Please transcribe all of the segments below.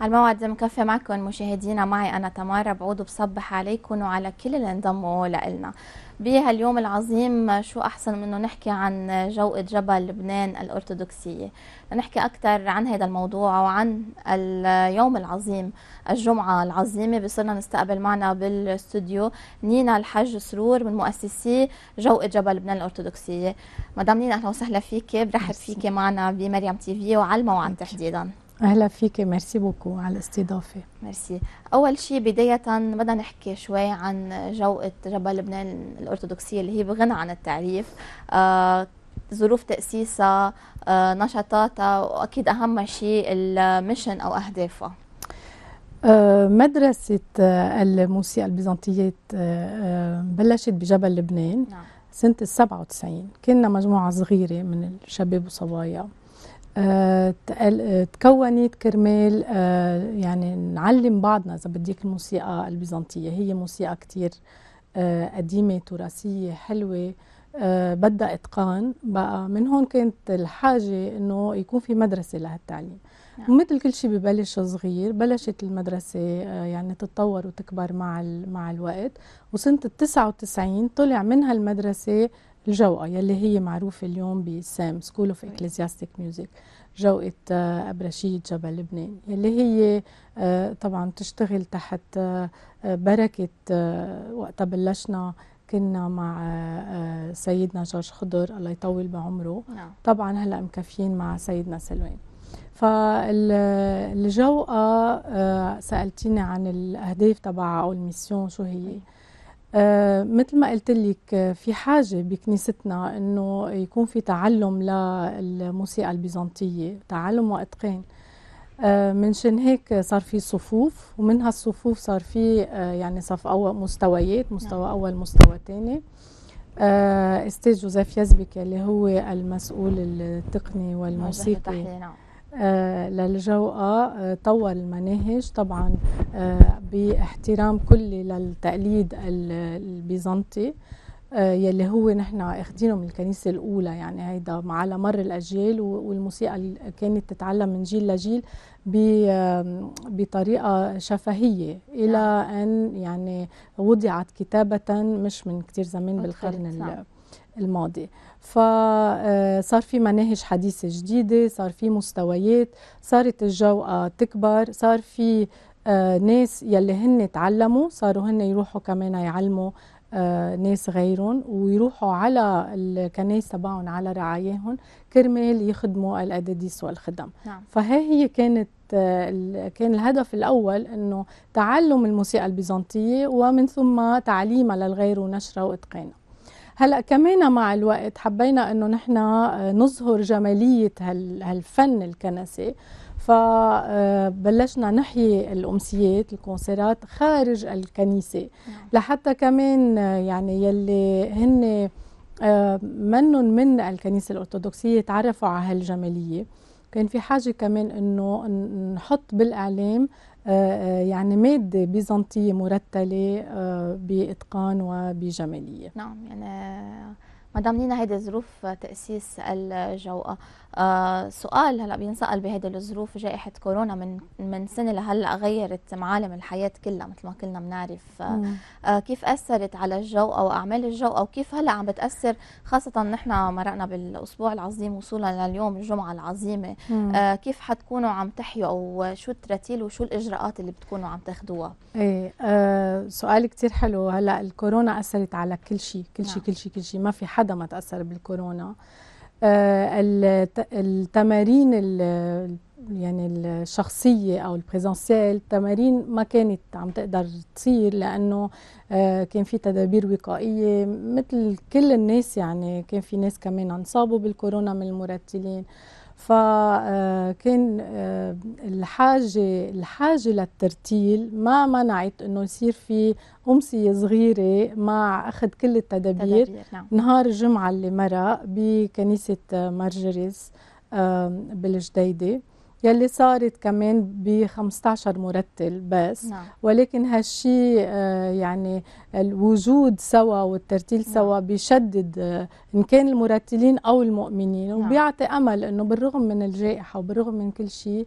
على الموعد مكفي معكم مشاهدينا معي أنا تمارا بعود بصبح عليكم وعلى كل اللي انضموا لنا بهاليوم العظيم شو أحسن منه نحكي عن جوقة جبل لبنان الأرثوذكسية نحكي أكثر عن هذا الموضوع وعن اليوم العظيم الجمعة العظيمة بصرنا نستقبل معنا بالاستوديو نينا الحج سرور من مؤسسي جوقة جبل لبنان الأرثوذكسية مدام نينا أهلا وسهلا فيك برحب فيك معنا بمريم تي في وعلى الموعد تحديدا اهلا فيكي ميرسي بوكو على الاستضافه ميرسي اول شيء بدايه بدنا نحكي شوي عن جوقه جبل لبنان الارثوذكسيه اللي هي بغنى عن التعريف آه ظروف تاسيسها آه نشاطاتها واكيد اهم شيء المشن او اهدافها آه، مدرسة الموسيقى البيزنطية آه، آه، بلشت بجبل لبنان نعم. سنة السبعة وتسعين كنا مجموعة صغيرة من الشباب وصبايا آه، آه، تكونت كرمال آه، يعني نعلم بعضنا اذا بديك الموسيقى البيزنطيه هي موسيقى كثير قديمه تراثيه حلوه بدها اتقان بقى من هون كانت الحاجه انه يكون في مدرسه لهالتعليم نعم. ومثل كل شيء ببلش صغير بلشت المدرسة يعني تتطور وتكبر مع مع الوقت وسنة ال 99 طلع من هالمدرسة الجوقة يلي هي معروفة اليوم بسام سكول اوف اكليزياستيك ميوزك جوقة أبرشيد جبل لبنان يلي هي آه، طبعا تشتغل تحت آه، آه، بركة وقتها بلشنا كنا مع سيدنا جورج خضر الله يطول بعمره نعم. طبعا هلا مكفيين مع سيدنا سلوان فالجوقة سألتيني عن الأهداف تبعها أو الميسيون شو هي آه مثل ما قلت لك آه، في حاجة بكنيستنا انه يكون في تعلم للموسيقى البيزنطية تعلم واتقان آه من شان هيك صار في صفوف ومن هالصفوف صار في آه يعني صف اول مستويات مستوى نعم. اول مستوى ثاني آه، استاذ جوزيف يزبك اللي هو المسؤول التقني والموسيقي نعم. آه، للجوقة آه، طور المناهج طبعا آه، باحترام كلي للتقليد البيزنطي يلي هو نحن اخدينه من الكنيسة الأولى يعني هيدا على مر الأجيال والموسيقى كانت تتعلم من جيل لجيل بطريقة شفهية إلى نعم. أن يعني وضعت كتابة مش من كتير زمان بالقرن نعم. الماضي فصار في مناهج حديثة جديدة صار في مستويات صارت الجوقة آه، تكبر صار في آه، ناس يلي هن تعلموا صاروا هن يروحوا كمان يعلموا آه، ناس غيرهم ويروحوا على الكنائس تبعهم على رعاياهم كرمال يخدموا الأداديس والخدم نعم. فها هي كانت كان الهدف الأول أنه تعلم الموسيقى البيزنطية ومن ثم تعليمها للغير ونشرها وإتقانها هلا كمان مع الوقت حبينا انه نحن آه، نظهر جماليه هالفن الكنسي فبلشنا آه، نحيي الامسيات الكونسيرات خارج الكنيسه نعم. لحتى كمان آه، يعني يلي هن منن من الكنيسه الارثوذكسيه تعرفوا على هالجماليه كان في حاجه كمان انه نحط بالاعلام آه، آه، يعني مادة بيزنطية مرتلة آه، بإتقان وبجمالية نعم يعني مدام نينا هيدي ظروف تاسيس الجوقه آه سؤال هلا بينسال بهيدي الظروف جائحه كورونا من من سنه لهلا غيرت معالم الحياه كلها مثل ما كلنا بنعرف آه, آه، كيف اثرت على الجوقه واعمال الجوقه وكيف هلا عم بتاثر خاصه نحن مرقنا بالاسبوع العظيم وصولا لليوم الجمعه العظيمه آه كيف حتكونوا عم تحيوا وشو الترتيل وشو الاجراءات اللي بتكونوا عم تاخذوها ايه آه سؤال كثير حلو هلا الكورونا اثرت على كل شيء كل شيء نعم. كل شيء كل شيء ما في حد حدا ما تاثر بالكورونا آه، التمارين يعني الشخصية أو البريزنسيال التمارين ما كانت عم تقدر تصير لأنه آه، كان في تدابير وقائية مثل كل الناس يعني كان في ناس كمان انصابوا بالكورونا من المرتلين فكان آه، الحاجة الحاجة للترتيل ما منعت انه يصير في أمسية صغيرة مع أخذ كل التدابير نعم. نهار الجمعة اللي مرق بكنيسة مارجريس آه، بالجديدة يلي صارت كمان ب 15 مرتل بس نعم. ولكن هالشي آه، يعني الوجود سوا والترتيل نعم. سوا بيشدد آه، ان كان المرتلين او المؤمنين نعم. وبيعطي امل انه بالرغم من الجائحه وبالرغم من كل شيء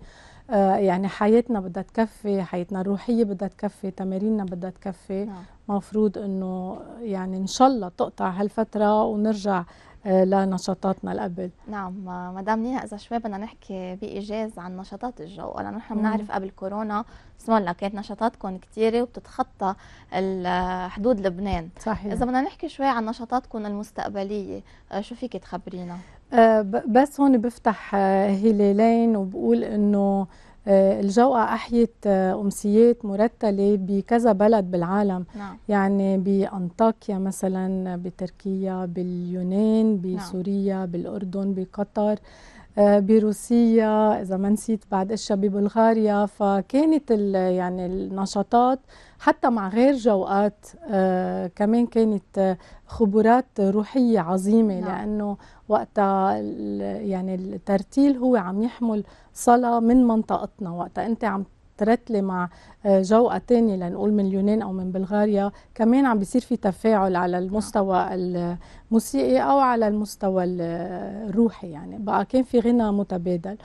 آه، يعني حياتنا بدها تكفي حياتنا الروحيه بدها تكفي تماريننا بدها تكفي نعم. مفروض انه يعني ان شاء الله تقطع هالفتره ونرجع آه، لنشاطاتنا قبل نعم آه، مدام نينا اذا شوي بدنا نحكي بايجاز عن نشاطات الجو لانه نحن بنعرف قبل كورونا اسم الله كانت نشاطاتكم كثيره وبتتخطى حدود لبنان صحيح اذا بدنا نحكي شوي عن نشاطاتكم المستقبليه آه، شو فيك تخبرينا بس هون بفتح هلالين وبقول انه آه، الجوقة أحيت آه، أمسيات مرتلة بكذا بلد بالعالم نعم. يعني بأنطاكيا مثلا بتركيا باليونان نعم. بسوريا نعم. بالأردن بقطر آه، بروسيا إذا ما نسيت بعد أشياء ببلغاريا فكانت يعني النشاطات حتى مع غير جوقات آه، كمان كانت آه، خبرات روحية عظيمة نعم. لأنه وقتها يعني الترتيل هو عم يحمل صلاة من منطقتنا وقتها أنت عم ترتلي مع آه، جوقة ثانيه لنقول من اليونان أو من بلغاريا كمان عم بيصير في تفاعل على نعم. المستوى الموسيقي أو على المستوى الروحي يعني بقى كان في غنى متبادل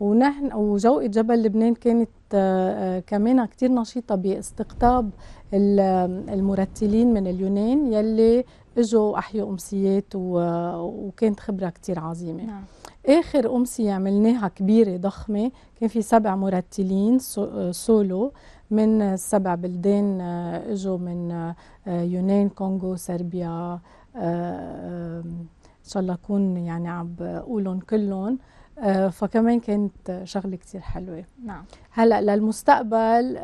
ونحن وجوقة جبل لبنان كانت آه، كمان كتير نشيطة باستقطاب المرتلين من اليونان يلي اجوا واحيوا امسيات وكانت خبره كتير عظيمه نعم. اخر امسيه عملناها كبيره ضخمه كان في سبع مرتلين آه، سولو من سبع بلدان آه، اجوا من يونان كونغو صربيا ان شاء الله اكون يعني عم بقولهم كلهم آه، فكمان كانت شغله كثير حلوه نعم هلا للمستقبل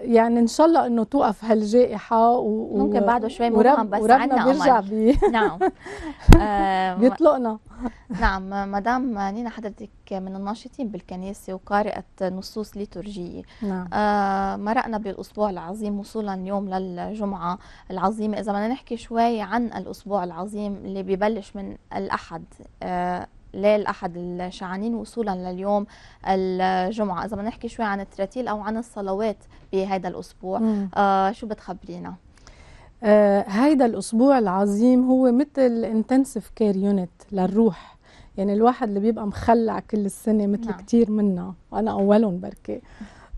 يعني ان شاء الله انه توقف هالجائحه و ممكن بعده شوي مرام بس عنا بيرجع بي نعم بيطلقنا نعم مدام نينا حضرتك من الناشطين بالكنيسة وقارئة نصوص ليتورجية نعم. آه مرقنا بالأسبوع العظيم وصولا اليوم للجمعة العظيمة إذا بدنا نحكي شوي عن الأسبوع العظيم اللي ببلش من الأحد آه ليل أحد الشعانين وصولا لليوم الجمعة إذا بدنا نحكي شوي عن التراتيل أو عن الصلوات بهذا الأسبوع آه شو بتخبرينا؟ آه هيدا الأسبوع العظيم هو مثل انتنسيف كير يونت للروح يعني الواحد اللي بيبقى مخلع كل السنة مثل نعم. كثير منا وأنا أولهم بركي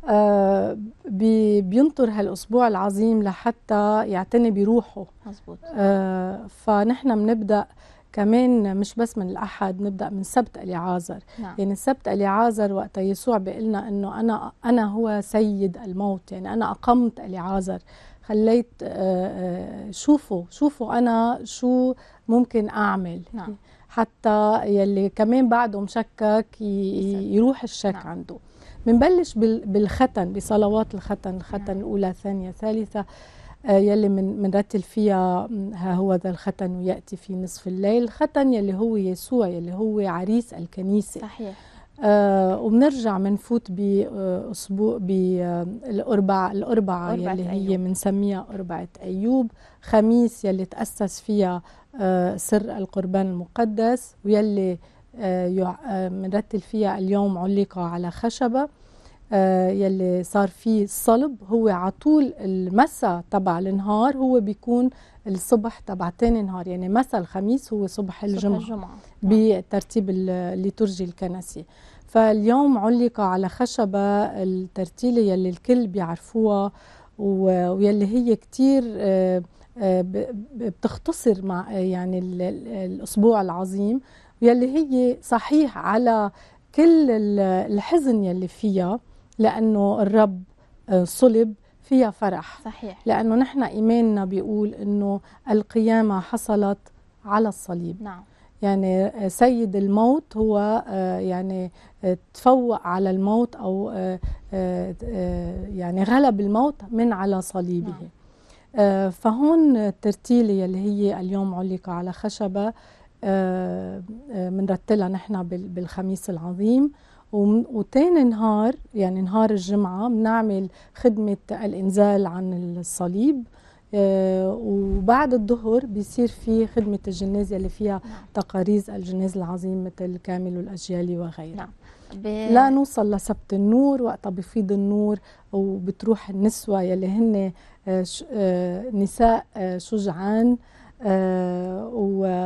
آه بي بينطر هالاسبوع العظيم لحتى يعتني بروحه مزبوط. آه فنحن بنبدا كمان مش بس من الأحد نبدأ من سبت اليعازر نعم. يعني سبت اليعازر وقت يسوع بيقلنا أنه أنا, أنا هو سيد الموت يعني أنا أقمت اليعازر خليت آه، آه، شوفوا شوفوا أنا شو ممكن أعمل نعم. حتى يلي كمان بعده مشكك يروح الشك نعم. عنده بنبلش بالختن بصلوات الختن الختن نعم. الأولى ثانية ثالثة آه، يلي من منرتل فيها ها هو ذا الختن ويأتي في نصف الليل الختن يلي هو يسوع يلي هو عريس الكنيسة صحيح آه وبنرجع بنفوت باسبوع آه، بالاربع آه، الاربعه يلي هي بنسميها اربعه ايوب خميس يلي تاسس فيها آه سر القربان المقدس ويلي آه فيها اليوم علق على خشبه آه، يلي صار فيه صلب هو على طول المساء تبع النهار هو بيكون الصبح تبع تاني نهار يعني مساء الخميس هو صبح الجمعة, صبح الجمعة. بترتيب الليتورجي الكنسي فاليوم علق على خشبة الترتيلة يلي الكل بيعرفوها ويلي هي كتير آه، آه، بتختصر مع يعني الأسبوع العظيم يلي هي صحيح على كل الحزن يلي فيها لأنه الرب آه، صلب فيها فرح صحيح لأنه نحن إيماننا بيقول أنه القيامة حصلت على الصليب نعم يعني آه، سيد الموت هو آه، يعني تفوق على الموت أو يعني غلب الموت من على صليبه نعم. فهون الترتيلة اللي هي اليوم علق على خشبة بنرتلها نحن بالخميس العظيم وتاني نهار يعني نهار الجمعة بنعمل خدمة الإنزال عن الصليب آه، وبعد الظهر بيصير في خدمة الجنازة اللي فيها نعم. تقاريز الجنازة العظيم مثل كامل الأجيال وغيره نعم. ب... لا نوصل لسبت النور وقتها بفيض النور وبتروح النسوة يلي هن آه، آه، نساء شجعان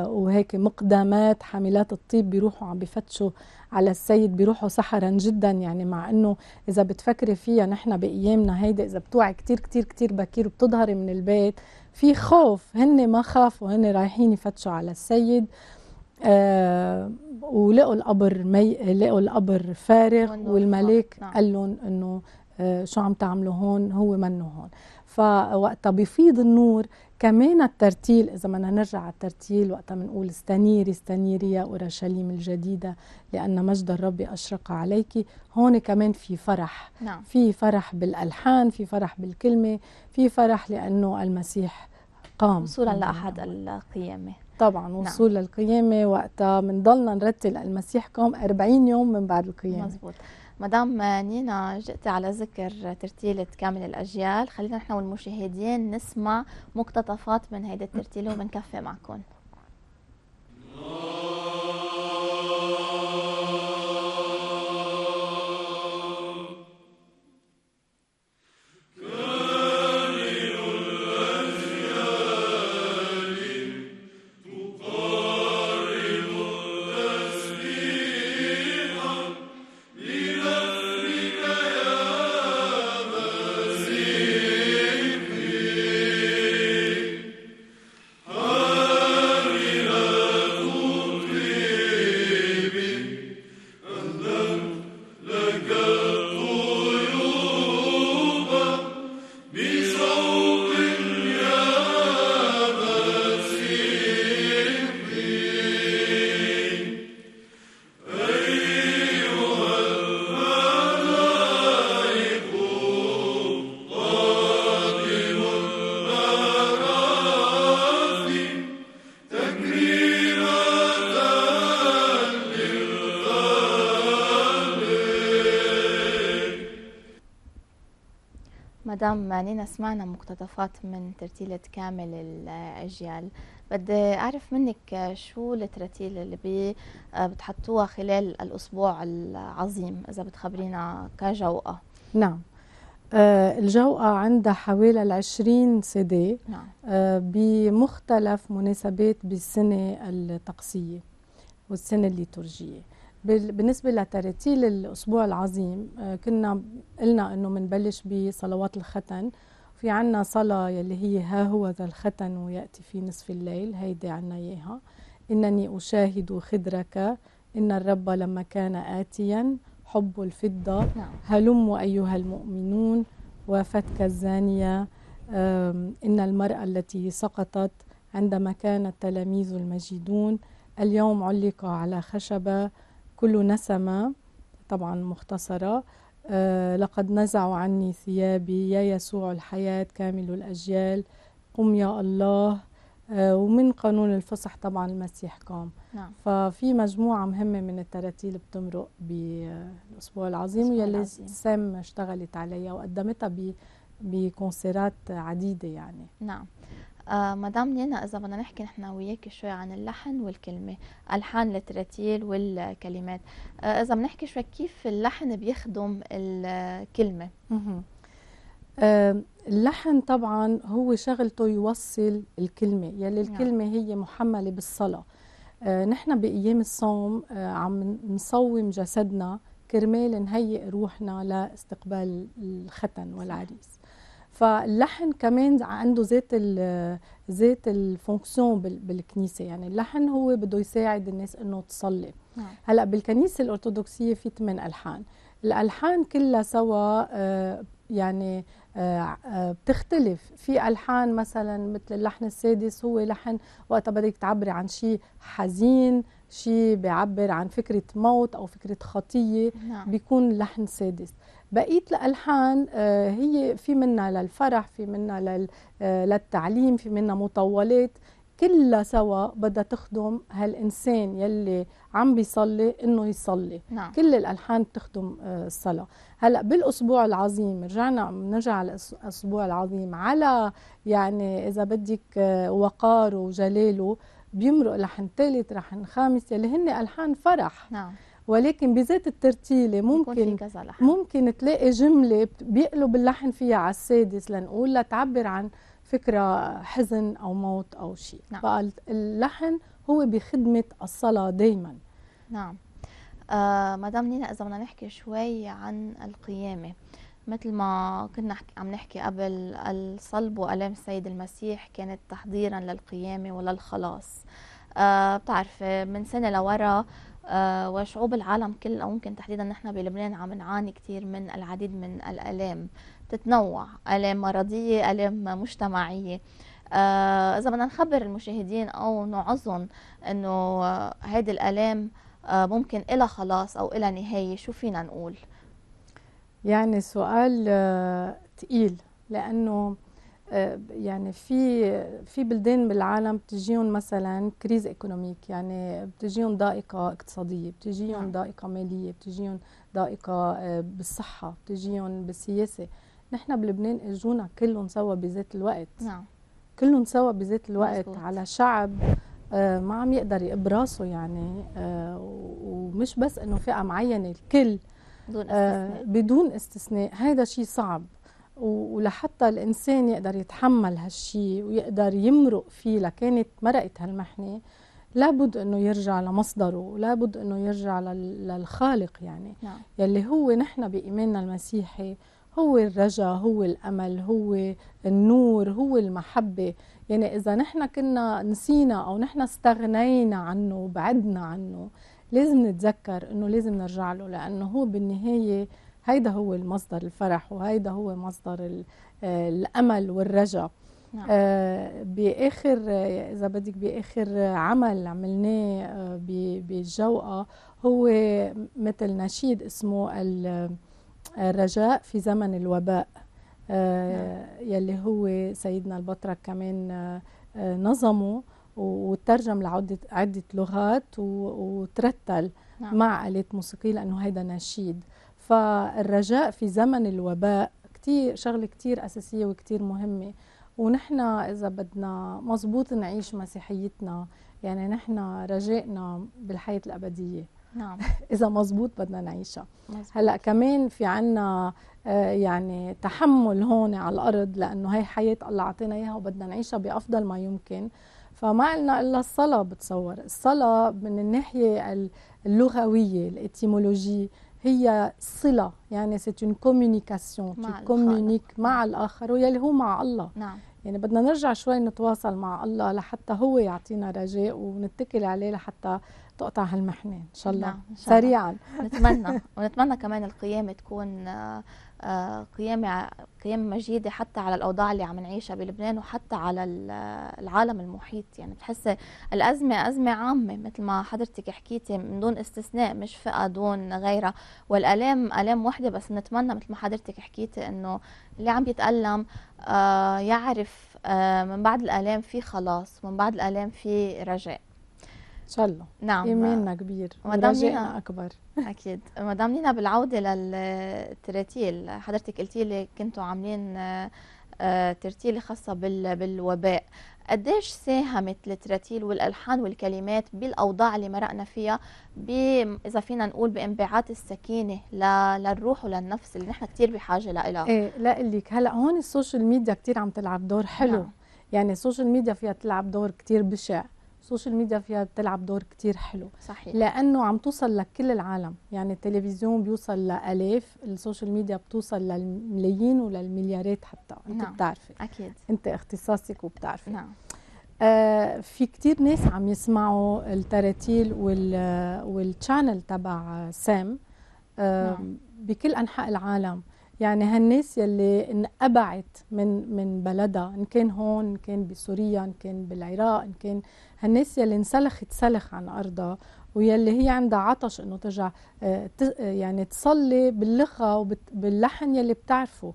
وهيك مقدمات حاملات الطيب بيروحوا عم بفتشوا على السيد بيروحوا سحرا جدا يعني مع انه اذا بتفكري فيها نحن بايامنا هيدا اذا بتوعي كتير كتير كتير بكير وبتظهري من البيت في خوف هن ما خافوا هن رايحين يفتشوا على السيد آه ولقوا القبر مي... لقوا القبر فارغ والملاك نعم. قال لهم انه آه، شو عم تعملوا هون هو منه هون فوقتها بفيض النور كمان الترتيل اذا بدنا نرجع على الترتيل وقتها بنقول استنيري استنيري يا اورشليم الجديده لان مجد الرب اشرق عليك هون كمان في فرح نعم. في فرح بالالحان في فرح بالكلمه في فرح لانه المسيح قام وصولا نعم. لاحد القيامه طبعا نعم. وصول نعم. للقيامه وقتها بنضلنا نرتل المسيح قام 40 يوم من بعد القيامه مزبوط. مدام نينا جئتي على ذكر ترتيلة كامل الأجيال خلينا نحن والمشاهدين نسمع مقتطفات من هيدا الترتيلة وبنكفي معكم مادام نينا سمعنا مقتطفات من ترتيلة كامل الأجيال بدي أعرف منك شو الترتيل اللي آه، بتحطوها خلال الأسبوع العظيم إذا بتخبرينا كجوقة نعم آه، الجوقة عندها حوالي العشرين سيدي نعم. آه، بمختلف مناسبات بالسنة الطقسية والسنة الليتورجية بالنسبة لتراتيل الأسبوع العظيم آه، كنا قلنا أنه منبلش بصلوات الختن في عنا صلاة يلي هي ها هو ذا الختن ويأتي في نصف الليل هيدي عنا إياها إنني أشاهد خدرك إن الرب لما كان آتيا حب الفضة نعم. هلم أيها المؤمنون وفتك الزانية إن المرأة التي سقطت عندما كان التلاميذ المجيدون اليوم علق على خشبة كل نسمة طبعا مختصرة أه لقد نزعوا عني ثيابي يا يسوع الحياة كامل الأجيال قم يا الله آه، ومن قانون الفصح طبعا المسيح قام نعم. ففي مجموعة مهمة من التراتيل بتمرق بالأسبوع العظيم يلي سام اشتغلت عليها وقدمتها بكونسيرات عديدة يعني نعم آه مدام نينا اذا بدنا نحكي نحن وياك شوي عن اللحن والكلمه الحان التراتيل والكلمات آه اذا بنحكي شوي كيف اللحن بيخدم الكلمه آه اللحن طبعا هو شغلته يوصل الكلمه يلي نعم. الكلمه هي محمله بالصلاه آه، نحن بايام الصوم آه، عم نصوم جسدنا كرمال نهيئ روحنا لاستقبال الختن والعريس فاللحن كمان عنده ذات ذات الفونكسيون بالكنيسه يعني اللحن هو بده يساعد الناس انه تصلي نعم. هلا بالكنيسه الارثوذكسيه في ثمان الحان الالحان كلها سوا آه، يعني آه، آه، بتختلف في الحان مثلا مثل اللحن السادس هو لحن وقتها بدك تعبري عن شيء حزين شيء بيعبر عن فكره موت او فكره خطيه نعم. بيكون لحن سادس بقيه الالحان آه، هي في منها للفرح في منها آه، للتعليم في منها مطولات كلها سوا بدها تخدم هالإنسان يلي عم بيصلي إنه يصلي نعم. كل الألحان تخدم آه، الصلاة هلأ بالأسبوع العظيم رجعنا بنرجع على الأسبوع العظيم على يعني إذا بدك وقاره وجلاله بيمرق لحن ثالث لحن خامس يلي هن ألحان فرح نعم. ولكن بذات الترتيله ممكن ممكن تلاقي جمله بيقلب اللحن فيها على السادس لنقول لتعبر عن فكره حزن او موت او شيء نعم. فاللحن هو بخدمه الصلاه دائما نعم آه مدام نينا اذا بدنا نحكي شوي عن القيامه مثل ما كنا عم نحكي قبل الصلب وألام السيد المسيح كانت تحضيرا للقيامة وللخلاص آه بتعرف من سنة لورا آه، وشعوب العالم كل أو ممكن تحديدا نحن بلبنان عم نعاني كثير من العديد من الآلام تتنوع آلام مرضية آلام مجتمعية آه إذا بدنا نخبر المشاهدين أو نعظن إنه هيدي الآلام آه ممكن إلى خلاص أو إلى نهاية شو فينا نقول؟ يعني سؤال آه تقيل لأنه آه، يعني في في بلدان بالعالم بتجيهم مثلا كريز ايكونوميك يعني بتجيهم ضائقه اقتصاديه بتجيهم نعم. ضائقه ماليه بتجيهم ضائقه آه، بالصحه بتجيهم بالسياسه نحن بلبنان اجونا كلهم سوا بذات الوقت نعم كلهم سوا بذات الوقت مزبوط. على شعب آه، ما عم يقدر يقب راسه يعني ومش بس انه فئه معينه الكل بدون استثناء بدون استثناء هذا شيء صعب ولحتى الانسان يقدر يتحمل هالشيء ويقدر يمرق فيه لكانت مرقت هالمحنه لابد انه يرجع لمصدره لابد انه يرجع للخالق يعني نعم. يلي هو نحن بايماننا المسيحي هو الرجا هو الامل هو النور هو المحبه يعني اذا نحن كنا نسينا او نحن استغنينا عنه وبعدنا عنه لازم نتذكر انه لازم نرجع له لانه هو بالنهايه هيدا هو المصدر الفرح وهيدا هو مصدر آه، الامل والرجاء نعم. آه باخر اذا بدك باخر عمل عملناه آه، بالجوقه هو مثل نشيد اسمه الرجاء في زمن الوباء آه نعم. يلي هو سيدنا البطرك كمان آه، نظمه وترجم لعدة عدة لغات وترتل نعم. مع آلات موسيقية لأنه هيدا نشيد فالرجاء في زمن الوباء كتير شغلة كتير أساسية وكتير مهمة ونحن إذا بدنا مضبوط نعيش مسيحيتنا يعني نحن رجائنا بالحياة الأبدية نعم إذا مضبوط بدنا نعيشها مزبوط. هلأ كمان في عنا آه، يعني تحمل هون على الأرض لأنه هي حياة الله عطينا إياها وبدنا نعيشها بأفضل ما يمكن فما قلنا إلا الصلاة بتصور الصلاة من الناحية اللغوية الاتيمولوجية هي صله يعني سيت اون تي كوميونيك مع الاخر ويلي هو مع الله نعم يعني بدنا نرجع شوي نتواصل مع الله لحتى هو يعطينا رجاء ونتكل عليه لحتى تقطع هالمحنه ان شاء الله نعم إن شاء الله. سريعا نتمنى ونتمنى كمان القيامه تكون قيام قيام مجيده حتى على الاوضاع اللي عم نعيشها بلبنان وحتى على العالم المحيط يعني بتحس الازمه ازمه عامه مثل ما حضرتك حكيتي من دون استثناء مش فئه دون غيرها والالام الام وحده بس نتمنى مثل ما حضرتك حكيتي انه اللي عم يتالم آه، يعرف آه، من بعد الالام في خلاص من بعد الالام في رجاء ان شاء الله نعم يميننا كبير نينا اكبر اكيد مدام لينا بالعوده للترتيل حضرتك قلتي لي كنتوا عاملين آه، ترتيله خاصه بالوباء قديش ساهمت الترتيل والالحان والكلمات بالاوضاع اللي مرقنا فيها اذا فينا نقول بانبعاث السكينه للروح وللنفس اللي نحن كثير بحاجه لها ايه لا لك هلا هون السوشيال ميديا كثير عم تلعب دور حلو نعم. يعني السوشيال ميديا فيها تلعب دور كثير بشع السوشيال ميديا فيها تلعب دور كتير حلو صحيح لانه عم توصل لكل العالم يعني التلفزيون بيوصل لالاف السوشيال ميديا بتوصل للملايين وللمليارات حتى انت نعم. بتعرفي اكيد انت اختصاصك وبتعرفي نعم آه في كتير ناس عم يسمعوا التراتيل وال والشانل تبع سام آه نعم. بكل انحاء العالم يعني هالناس يلي انقبعت من من بلدها ان كان هون ان كان بسوريا ان كان بالعراق ان كان هالناس يلي انسلخت سلخ عن ارضها ويلي هي عندها عطش انه ترجع آه، يعني تصلي باللغه وباللحن يلي بتعرفه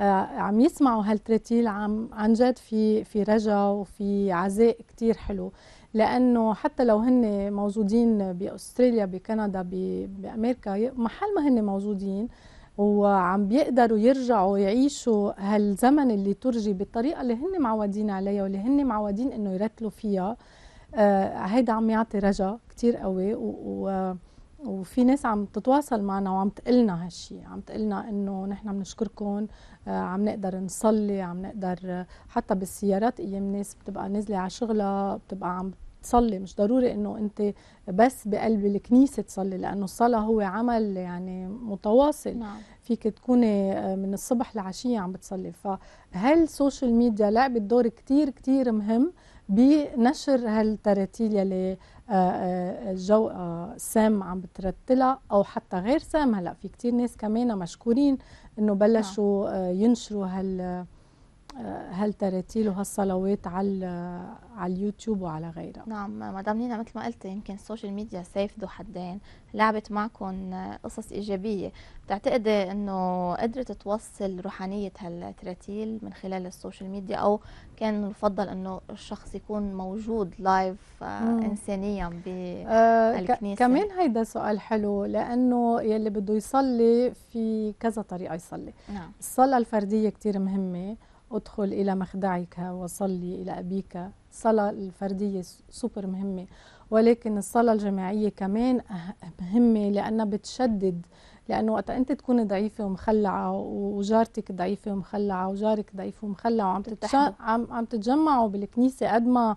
آه، عم يسمعوا هالترتيل عم عن جد في في رجا وفي عزاء كتير حلو لانه حتى لو هن موجودين باستراليا بكندا بامريكا محل ما هن موجودين وعم بيقدروا يرجعوا يعيشوا هالزمن اللي ترجي بالطريقه اللي هن معودين عليها واللي هن معودين انه يرتلوا فيها آه، هيدا عم يعطي رجا كثير قوي و, و وفي ناس عم تتواصل معنا وعم تقلنا هالشي عم تقلنا انه نحن بنشكركم آه، عم نقدر نصلي عم نقدر حتى بالسيارات ايام ناس بتبقى نازله على شغلها بتبقى عم تصلي مش ضروري انه انت بس بقلب الكنيسه تصلي لانه الصلاه هو عمل يعني متواصل نعم. فيك تكوني آه، من الصبح لعشيه عم بتصلي فهل السوشيال ميديا لعبت دور كتير كتير مهم بنشر هالتراتيل يلي آه، آه، الجو سام عم بترتلها او حتى غير سام هلا في كتير ناس كمان مشكورين انه بلشوا نعم. ينشروا هال هل ترتي هالصلوات على على اليوتيوب وعلى غيرها نعم مدام نينا مثل ما قلت يمكن السوشيال ميديا سيف ذو حدين لعبت معكم قصص ايجابيه بتعتقدي انه قدرت توصل روحانيه هالتراتيل من خلال السوشيال ميديا او كان المفضل انه الشخص يكون موجود لايف آه، انسانيا بالكنيسه آه كمان هيدا سؤال حلو لانه يلي بده يصلي في كذا طريقه يصلي نعم. الصلاه الفرديه كثير مهمه ادخل إلى مخدعك وصلي إلى أبيك الصلاة الفردية سوبر مهمة ولكن الصلاة الجماعية كمان أه- مهمة لأنها بتشدد لأنه وقت أنت تكون ضعيفة ومخلعة وجارتك ضعيفة ومخلعة وجارك ضعيف ومخلع وعم عم, عم تتجمعوا بالكنيسة قد ما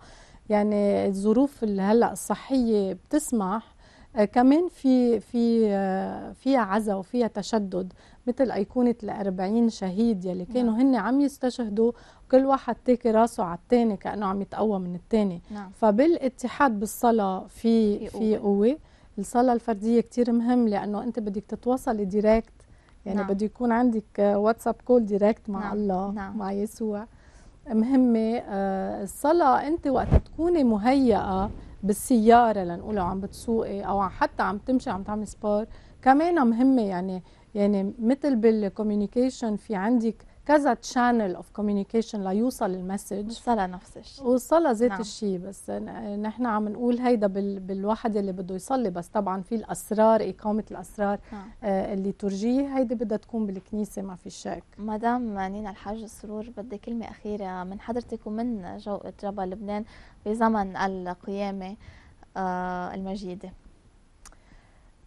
يعني الظروف هلا الصحية بتسمح آه، كمان في في آه، فيها عزا وفيها تشدد مثل أيقونة الأربعين شهيد يلي نعم. كانوا نعم. هن عم يستشهدوا كل واحد تاكي راسه على الثاني كأنه عم يتقوى من الثاني نعم. فبالاتحاد بالصلاة في في قوة الصلاة الفردية كتير مهم لأنه أنت بدك تتواصلي ديريكت يعني نعم. بده يكون عندك واتساب كول ديريكت مع نعم. الله نعم. مع يسوع مهمة آه، الصلاة أنت وقت تكوني مهيئة بالسيارة لنقول عم بتسوقي أو حتى عم تمشي عم تعملي سبار كمان مهمة يعني يعني مثل بالكوميونيكيشن في عندك كذا تشانل اوف كوميونيكيشن ليوصل المسج وصلا نفس الشيء وصلا ذات نعم. الشيء بس نحن عم نقول هيدا بالواحد اللي بده يصلي بس طبعا في الاسرار اقامه الاسرار نعم. آه اللي ترجيه هيدي بدها تكون بالكنيسه ما في شك مدام نينا الحاج سرور بدي كلمه اخيره من حضرتك ومن جوقه جبل لبنان بزمن القيامه آه المجيده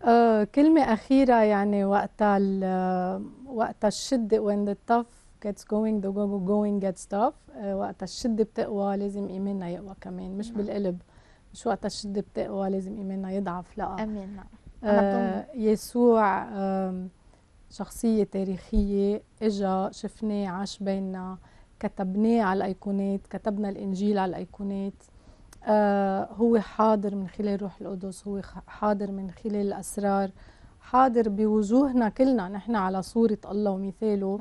آه، كلمة أخيرة يعني وقتها آه، وقتها الشدة when the tough gets going the going gets tough آه، وقت وقتها الشدة بتقوى لازم إيماننا يقوى كمان مش بالقلب مش وقتها الشدة بتقوى لازم إيماننا يضعف لا أمين نعم يسوع شخصية تاريخية إجا شفناه عاش بيننا كتبناه على الأيقونات كتبنا الإنجيل على الأيقونات آه، هو حاضر من خلال روح القدس هو حاضر من خلال الأسرار حاضر بوجوهنا كلنا نحن على صورة الله ومثاله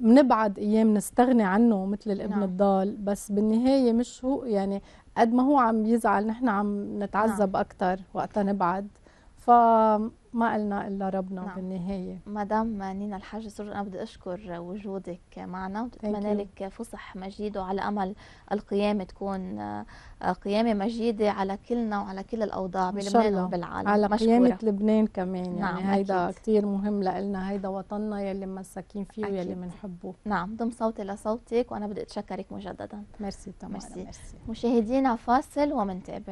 بنبعد آه، ايام نستغني عنه مثل الابن نعم. الضال بس بالنهايه مش هو يعني قد ما هو عم يزعل نحن عم نتعذب نعم. اكثر وقتها نبعد ف ما قلنا الا ربنا نعم. بالنهايه مدام نينا الحاج سر انا بدي اشكر وجودك معنا وبتمنى لك فصح مجيد وعلى امل القيامه تكون آه، قيامه مجيده على كلنا وعلى كل الاوضاع بلبنان وبالعالم على مشكورة. قيامه لبنان كمان يعني نعم هيدا كثير مهم لنا هيدا وطننا يلي مساكين فيه أكيد. ويلي بنحبه نعم ضم صوتي لصوتك وانا بدي اتشكرك مجددا ميرسي تمام ميرسي. ميرسي مشاهدينا فاصل ومنتابع